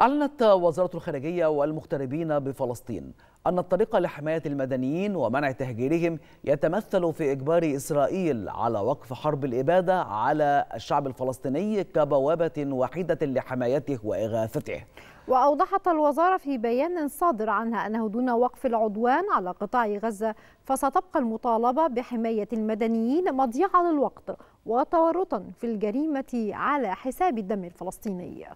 أعلنت وزارة الخارجية والمغتربين بفلسطين أن الطريق لحماية المدنيين ومنع تهجيرهم يتمثل في إجبار إسرائيل على وقف حرب الإبادة على الشعب الفلسطيني كبوابة وحيدة لحمايته وإغاثته وأوضحت الوزارة في بيان صادر عنها أنه دون وقف العدوان على قطاع غزة فستبقى المطالبة بحماية المدنيين مضيعة للوقت وتورطا في الجريمة على حساب الدم الفلسطيني